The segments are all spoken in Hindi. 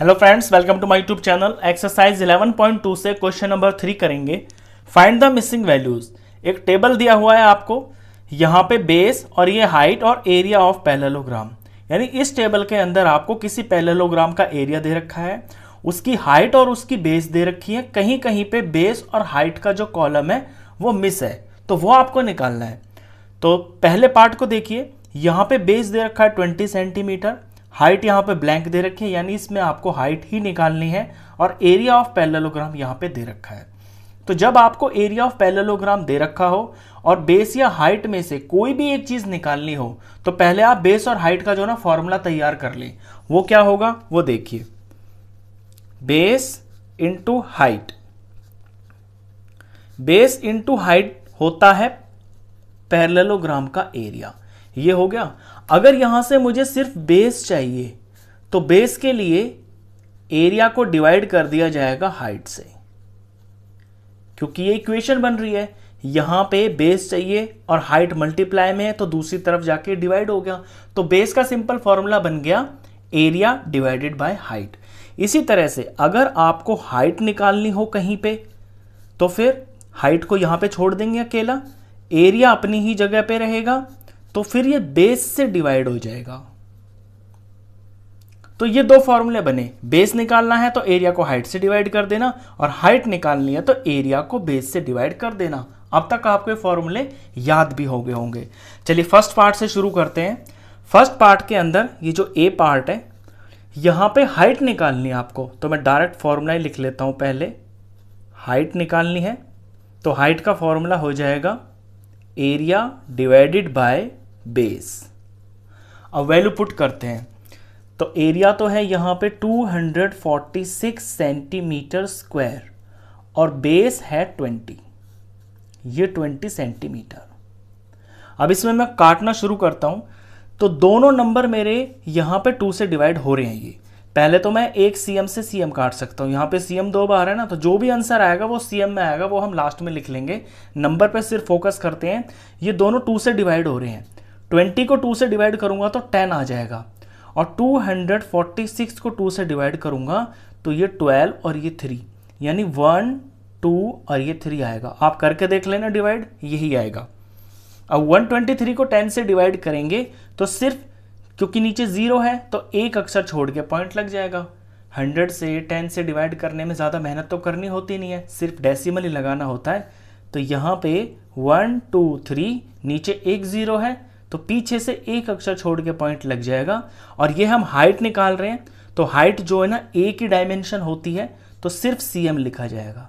hello friends welcome to my YouTube channel exercise 11.2 से क्वेश्चन नंबर थ्री करेंगे फाइंड द मिसिंग वैल्यूज एक टेबल दिया हुआ है आपको यहाँ पे बेस और ये हाइट और एरिया ऑफ पैलेलोग्राम यानी इस टेबल के अंदर आपको किसी पैलेलोग्राम का एरिया दे रखा है उसकी हाइट और उसकी बेस दे रखी है कहीं कहीं पर बेस और हाइट का जो कॉलम है वो मिस है तो वो आपको निकालना है तो पहले पार्ट को देखिए यहाँ पे बेस दे रखा है ट्वेंटी सेंटीमीटर हाइट यहाँ पे ब्लैंक दे रखी है यानी इसमें आपको हाइट ही निकालनी है और एरिया ऑफ पैरेललोग्राम यहाँ पे दे रखा है तो जब आपको एरिया ऑफ पैरेललोग्राम दे रखा हो और बेस या हाइट में से कोई भी एक चीज़ निकालनी हो तो पहले आप बेस और हाइट का जो ना फॉर्मूला तैयार कर लें वो क्या होगा वो देखिए base into height base into height होता है पैरेललोग्राम का एरिया ये हो गया अगर यहां से मुझे सिर्फ बेस चाहिए तो बेस के लिए एरिया को डिवाइड कर दिया जाएगा हाइट से क्योंकि ये इक्वेशन बन रही है यहां पे बेस चाहिए और हाइट मल्टीप्लाई में है तो दूसरी तरफ जाके डिवाइड हो गया तो बेस का सिंपल फॉर्मूला बन गया एरिया डिवाइडेड बाय हाइट इसी तरह से अगर आपको हाइट निकालनी हो कहीं पे तो फिर हाइट को यहां पे छोड़ देंगे अकेला एरिया अपनी ही जगह पे रहेगा तो फिर ये बेस से डिवाइड हो जाएगा तो ये दो फॉर्मूले बने बेस निकालना है तो एरिया को हाइट से डिवाइड कर देना और हाइट निकालनी है तो एरिया को बेस से डिवाइड कर देना अब तक आपको ये फॉर्मूले याद भी हो गए होंगे चलिए फर्स्ट पार्ट से शुरू करते हैं फर्स्ट पार्ट के अंदर ये जो ए पार्ट है यहां पे हाइट निकालनी है आपको तो मैं डायरेक्ट फॉर्मूला ही लिख लेता हूं पहले हाइट निकालनी है तो हाइट का फॉर्मूला हो जाएगा एरिया डिवाइडेड बाय बेस अब वैल्यू पुट करते हैं तो एरिया तो है यहाँ पे 246 सेंटीमीटर स्क्वायर और बेस है 20 ये 20 सेंटीमीटर अब इसमें मैं काटना शुरू करता हूँ तो दोनों नंबर मेरे यहाँ पे टू से डिवाइड हो रहे हैं ये पहले तो मैं एक सी से सी काट सकता हूँ यहाँ पे सी दो बार है ना तो जो भी आंसर आएगा वो सी में आएगा वो हम लास्ट में लिख लेंगे नंबर पे सिर्फ फोकस करते हैं ये दोनों टू से डिवाइड हो रहे हैं ट्वेंटी को टू से डिवाइड करूंगा तो टेन आ जाएगा और टू हंड्रेड फोर्टी सिक्स को टू से डिवाइड करूंगा तो ये ट्वेल्व और ये थ्री यानी 1 टू और ये 3 आएगा आप करके देख लेना डिवाइड यही आएगा अब 123 को 10 से डिवाइड करेंगे तो सिर्फ क्योंकि नीचे ज़ीरो है तो एक अक्सर छोड़ के पॉइंट लग जाएगा 100 से 10 से डिवाइड करने में ज़्यादा मेहनत तो करनी होती नहीं है सिर्फ डेसिमल ही लगाना होता है तो यहाँ पे वन टू थ्री नीचे एक ज़ीरो है तो पीछे से एक अक्षर छोड़ के पॉइंट लग जाएगा और ये हम हाइट निकाल रहे हैं तो हाइट जो है ना ए की डायमेंशन होती है तो सिर्फ सी लिखा जाएगा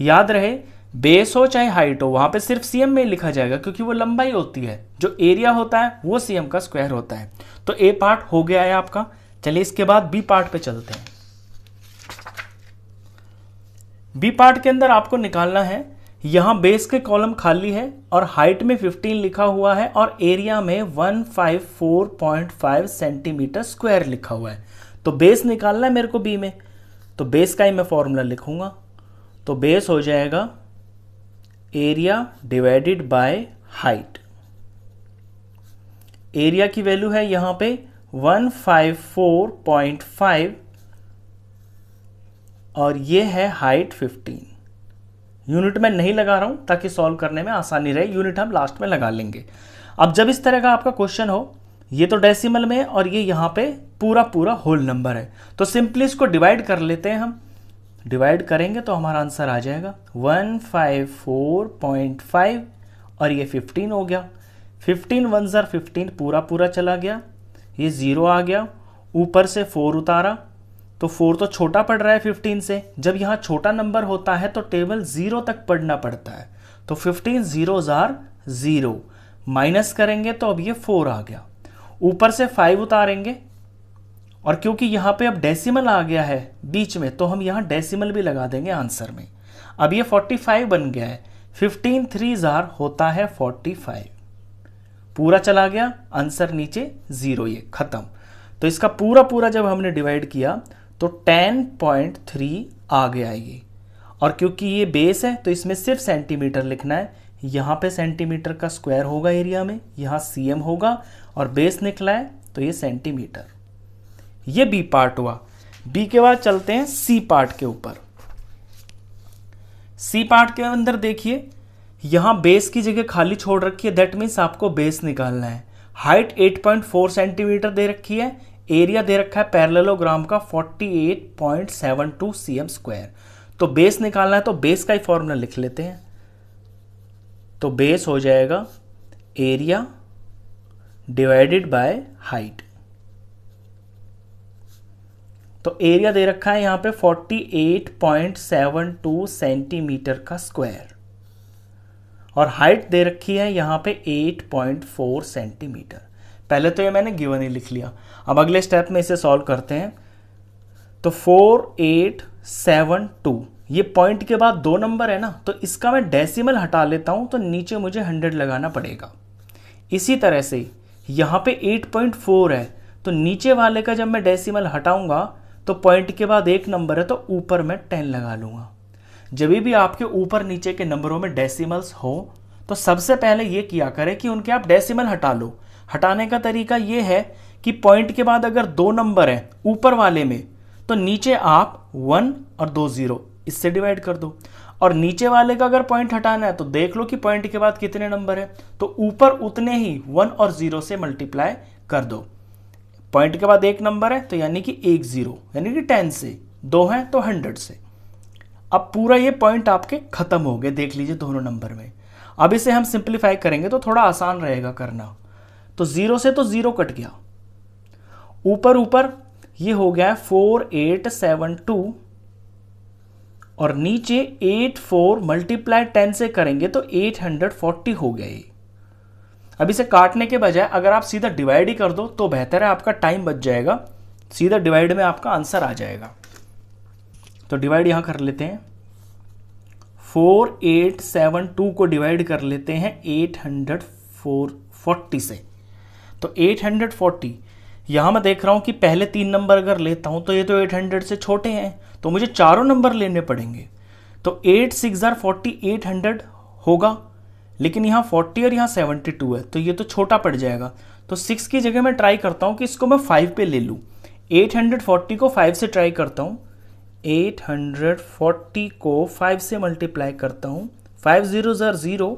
याद रहे बेस हो चाहे हाइट हो वहां पे सिर्फ सीएम में लिखा जाएगा क्योंकि वो लंबाई होती है जो एरिया होता है वो सीएम का स्क्वायर होता है तो ए पार्ट हो गया है आपका चलिए इसके बाद बी पार्ट पे चलते हैं बी पार्ट के अंदर आपको निकालना है यहाँ बेस के कॉलम खाली है और हाइट में 15 लिखा हुआ है और एरिया में 154.5 सेंटीमीटर स्क्वायर लिखा हुआ है तो बेस निकालना है मेरे को बी में तो बेस का ही मैं फॉर्मूला लिखूंगा तो बेस हो जाएगा area divided by height area की वैल्यू है यहां पे 154.5 और ये है हाइट 15 यूनिट में नहीं लगा रहा हूँ ताकि सॉल्व करने में आसानी रहे यूनिट हम लास्ट में लगा लेंगे अब जब इस तरह का आपका क्वेश्चन हो ये तो डेसिमल में है और ये यहाँ पे पूरा पूरा होल नंबर है तो सिंपली इसको डिवाइड कर लेते हैं हम डिवाइड करेंगे तो हमारा आंसर आ जाएगा one five four point five और ये फिफ्टीन हो गया फिफ्टीन वन ज़र फिफ्टीन पूरा पूरा चला गया ये ज़ीरो आ गया ऊपर से फोर उतारा तो फोर तो छोटा पड़ रहा है फिफ्टीन से जब यहाँ छोटा नंबर होता है तो टेबल ज़ीरो तक पढ़ना पड़ता है तो फिफ्टीन जीरो जार ज़ीरो माइनस करेंगे तो अब ये फोर आ गया ऊपर से फाइव उतारेंगे और क्योंकि यहाँ पे अब डेसिमल आ गया है बीच में तो हम यहाँ डेसिमल भी लगा देंगे आंसर में अब ये 45 बन गया है फिफ्टीन थ्री ज़ार होता है 45 पूरा चला गया आंसर नीचे ज़ीरो ये ख़त्म तो इसका पूरा पूरा जब हमने डिवाइड किया तो 10.3 आगे आएगी और क्योंकि ये बेस है तो इसमें सिर्फ सेंटीमीटर लिखना है यहाँ पे सेंटीमीटर का स्क्वायर होगा एरिया में यहाँ सी होगा और बेस निकला है तो ये सेंटीमीटर ये बी पार्ट हुआ बी के बाद चलते हैं सी पार्ट के ऊपर सी पार्ट के अंदर देखिए यहां बेस की जगह खाली छोड़ रखी है दैट मीन्स आपको बेस निकालना है हाइट 8.4 सेंटीमीटर दे रखी है एरिया दे रखा है पैरलोग्राम का 48.72 सीएम स्क्वायर तो बेस निकालना है तो बेस का ही फॉर्मूला लिख लेते हैं तो बेस हो जाएगा एरिया डिवाइडेड बाय हाइट तो एरिया दे रखा है यहां पे 48.72 सेंटीमीटर का स्क्वायर और हाइट दे रखी है यहां पे 8.4 सेंटीमीटर पहले तो ये मैंने गिवन ही लिख लिया अब अगले स्टेप में इसे सॉल्व करते हैं तो फोर एट सेवन टू ये पॉइंट के बाद दो नंबर है ना तो इसका मैं डेसिमल हटा लेता हूँ तो नीचे मुझे हंड्रेड लगाना पड़ेगा इसी तरह से यहाँ पे एट पॉइंट फोर है तो नीचे वाले का जब मैं डेसिमल हटाऊंगा तो पॉइंट के बाद एक नंबर है तो ऊपर मैं टेन लगा लूँगा जब भी आपके ऊपर नीचे के नंबरों में डेसिमल्स हो तो सबसे पहले ये किया करें कि उनके आप डेसिमल हटा लो हटाने का तरीका ये है कि पॉइंट के बाद अगर दो नंबर हैं ऊपर वाले में तो नीचे आप वन और दो ज़ीरो इससे डिवाइड कर दो और नीचे वाले का अगर पॉइंट हटाना है तो देख लो कि पॉइंट के बाद कितने नंबर हैं तो ऊपर उतने ही वन और ज़ीरो से मल्टीप्लाई कर दो पॉइंट के बाद एक नंबर है तो यानी कि एक ज़ीरो यानी कि टेन से दो हैं तो हंड्रेड से अब पूरा ये पॉइंट आपके ख़त्म हो गए देख लीजिए दोनों नंबर में अब इसे हम सिंप्लीफाई करेंगे तो थोड़ा आसान रहेगा करना तो ज़ीरो से तो ज़ीरो कट गया ऊपर ऊपर ये हो गया है फोर एट सेवन टू और नीचे एट फोर मल्टीप्लाई टेन से करेंगे तो एट हंड्रेड फोर्टी हो गया ये अब इसे काटने के बजाय अगर आप सीधा डिवाइड ही कर दो तो बेहतर है आपका टाइम बच जाएगा सीधा डिवाइड में आपका आंसर आ जाएगा तो डिवाइड यहां कर लेते हैं फोर एट सेवन टू को डिवाइड कर लेते हैं एट हंड्रेड फोर फोर्टी से तो 840 यहाँ मैं देख रहा हूँ कि पहले तीन नंबर अगर लेता हूँ तो ये तो 800 से छोटे हैं तो मुझे चारों नंबर लेने पड़ेंगे तो eight six are forty eight hundred होगा लेकिन यहाँ फोर्टी और यहाँ सेवेंटी टू है तो ये तो छोटा पड़ जाएगा तो सिक्स की जगह मैं ट्राई करता हूँ कि इसको मैं फाइव पे ले लूँ एट हंड्रेड फोर्टी को फाइव से ट्राई करता हूँ एट हंड्रेड फोर्टी को फाइव से मल्टीप्लाई करता हूँ फाइव ज़ीरो ज़ार ज़ीरो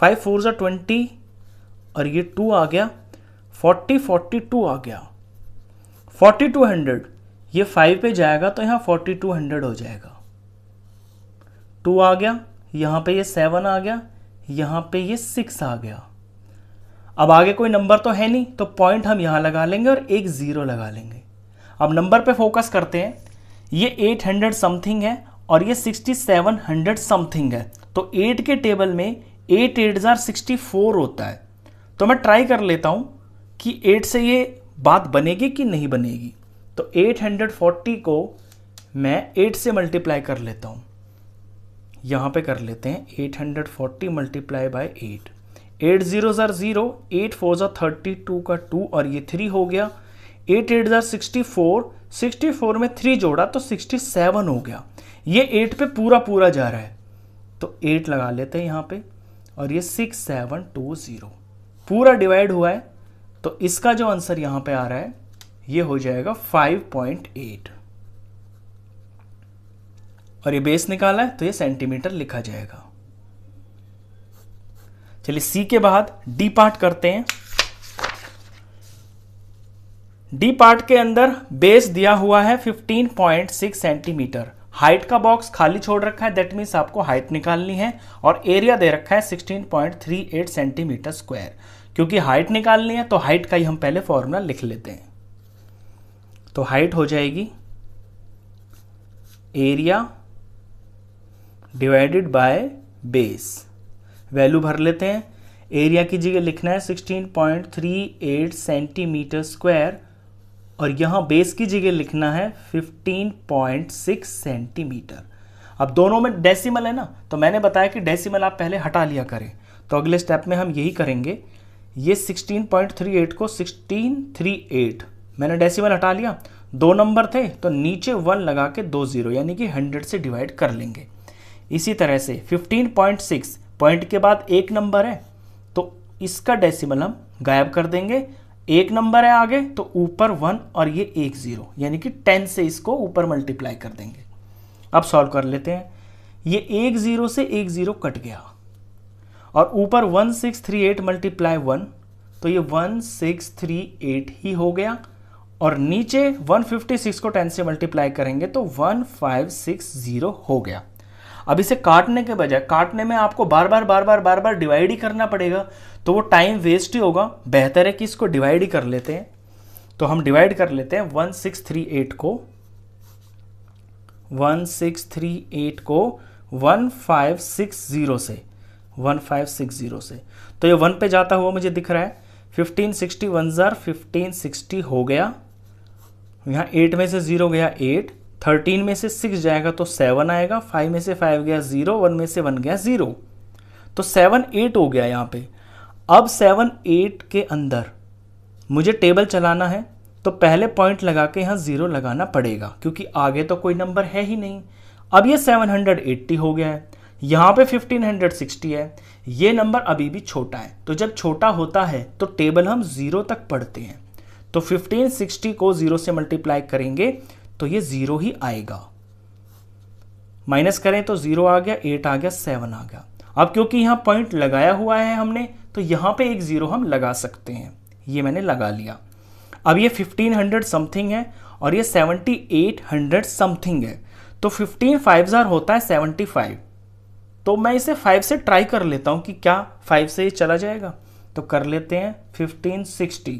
फाइव फोर ज़ार ट्वेंटी और ये टू आ गया फोर्टी फोर्टी टू आ गया फोर्टी टू हंड्रेड ये फाइव पे जाएगा तो यहाँ फोर्टी टू हंड्रेड हो जाएगा टू आ गया यहाँ पे ये सेवन आ गया यहाँ पे ये सिक्स आ गया अब आगे कोई नंबर तो है नहीं तो पॉइंट हम यहाँ लगा लेंगे और एक ज़ीरो लगा लेंगे अब नंबर पे फोकस करते हैं ये एट हंड्रेड समथिंग है और ये सिक्सटी सेवन हंड्रेड समथिंग है तो एट के टेबल में एट एट हजार सिक्सटी फोर होता है तो मैं ट्राई कर लेता हूँ कि एट से ये बात बनेगी कि नहीं बनेगी तो 840 को मैं 8 से मल्टीप्लाई कर लेता हूँ यहाँ पे कर लेते हैं 840 multiply by eight eight zero ज़ार ज़ीरो एट फोर ज़ार थर्टी टू का टू और ये थ्री हो गया एट एट ज़ार सिक्सटी फोर सिक्सटी फोर में थ्री जोड़ा तो सिक्सटी सेवन हो गया ये एट पे पूरा पूरा जा रहा है तो एट लगा लेते हैं यहाँ पे और ये सिक्स सेवन टू ज़ीरो पूरा डिवाइड हुआ है तो इसका जो आंसर यहां पे आ रहा है ये हो जाएगा 5.8 और ये बेस निकाला है तो ये सेंटीमीटर लिखा जाएगा चलिए सी के बाद डी पार्ट करते हैं डी पार्ट के अंदर बेस दिया हुआ है 15.6 सेंटीमीटर हाइट का बॉक्स खाली छोड़ रखा है दैट मीन्स आपको हाइट निकालनी है और एरिया दे रखा है 16.38 सेंटीमीटर स्क्वायर क्योंकि हाइट निकालनी है तो हाइट का ही हम पहले फॉर्मूला लिख लेते हैं तो हाइट हो जाएगी area divided by base value भर लेते हैं एरिया की जगह लिखना है 16.38 सेंटीमीटर स्क्वायर और यहाँ बेस की जगह लिखना है 15.6 सेंटीमीटर अब दोनों में डेसिमल है ना तो मैंने बताया कि डेसिमल आप पहले हटा लिया करें तो अगले स्टेप में हम यही करेंगे ये 16.38 को 1638 मैंने डेसिमल हटा लिया दो नंबर थे तो नीचे वन लगा के दो जीरो यानी कि हंड्रेड से डिवाइड कर लेंगे इसी तरह से 15.6 पॉइंट के बाद एक नंबर है तो इसका डेसिमल हम गायब कर देंगे एक नंबर है आगे तो ऊपर वन और ये एक ज़ीरो यानी कि टेन से इसको ऊपर मल्टीप्लाई कर देंगे अब सॉल्व कर लेते हैं ये एक ज़ीरो से एक ज़ीरो कट गया और ऊपर one six three eight multiply one तो ये वन सिक्स थ्री एट ही हो गया और नीचे वन फिफ्टी सिक्स को टेन से मल्टीप्लाई करेंगे तो वन फाइव सिक्स जीरो हो गया अब इसे काटने के बजाय काटने में आपको बार बार बार बार बार बार डिवाइड ही करना पड़ेगा तो वो टाइम वेस्ट ही होगा बेहतर है कि इसको डिवाइड ही कर लेते हैं तो हम डिवाइड कर लेते हैं वन सिक्स थ्री एट को वन सिक्स थ्री एट को वन फाइव सिक्स ज़ीरो से वन फाइव सिक्स जीरो से तो ये वन पे जाता हुआ मुझे दिख रहा है फिफ्टीन सिक्सटी वन ज़ार फिफ्टीन सिक्सटी हो गया यहाँ एट में से ज़ीरो गया एट थर्टीन में से सिक्स जाएगा तो सेवन आएगा फाइव में से फाइव गया ज़ीरो वन में से वन गया ज़ीरो तो सेवन एट हो गया यहाँ पे अब सेवन एट के अंदर मुझे टेबल चलाना है तो पहले पॉइंट लगा के यहाँ ज़ीरो लगाना पड़ेगा क्योंकि आगे तो कोई नंबर है ही नहीं अब ये सेवन हंड्रेड एट्टी हो गया है यहाँ पे 1560 है ये नंबर अभी भी छोटा है तो जब छोटा होता है तो टेबल हम ज़ीरो तक पढ़ते हैं तो 1560 को ज़ीरो से मल्टीप्लाई करेंगे तो ये ज़ीरो ही आएगा माइनस करें तो ज़ीरो आ गया एट आ गया सेवन आ गया अब क्योंकि यहाँ पॉइंट लगाया हुआ है हमने तो यहाँ पे एक ज़ीरो हम लगा सकते हैं ये मैंने लगा लिया अब ये 1500 समथिंग है और ये 7800 समथिंग है तो 15 फाइव जार होता है 75 तो मैं इसे फाइव से ट्राई कर लेता हूँ कि क्या फाइव से ये चला जाएगा तो कर लेते हैं फिफ्टीन सिक्सटी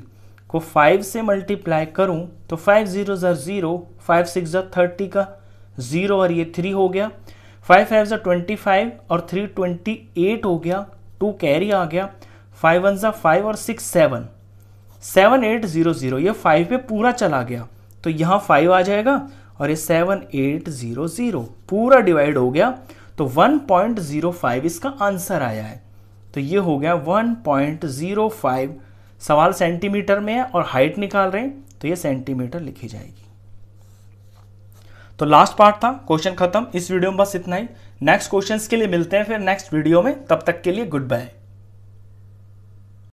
को फाइव से मल्टीप्लाई करूँ तो फाइव ज़ीरो ज़र ज़ीरो फाइव सिक्स ज़र थर्टी का ज़ीरो और ये थ्री हो गया फाइव फाइव जर ट्वेंटी फाइव और थ्री ट्वेंटी एट हो गया टू कैरी आ गया फाइव वन ज़ा फाइव और six seven seven eight zero zero ये फाइव पे पूरा चला गया तो यहाँ फाइव आ जाएगा और ये सेवन एट ज़ीरो ज़ीरो पूरा डिवाइड हो गया तो 1.05 इसका आंसर आया है तो ये हो गया 1.05 सवाल सेंटीमीटर में है और हाइट निकाल रहे हैं तो ये सेंटीमीटर लिखी जाएगी तो लास्ट पार्ट था क्वेश्चन खत्म इस वीडियो में बस इतना ही नेक्स्ट क्वेश्चंस के लिए मिलते हैं फिर नेक्स्ट वीडियो में तब तक के लिए गुड बाय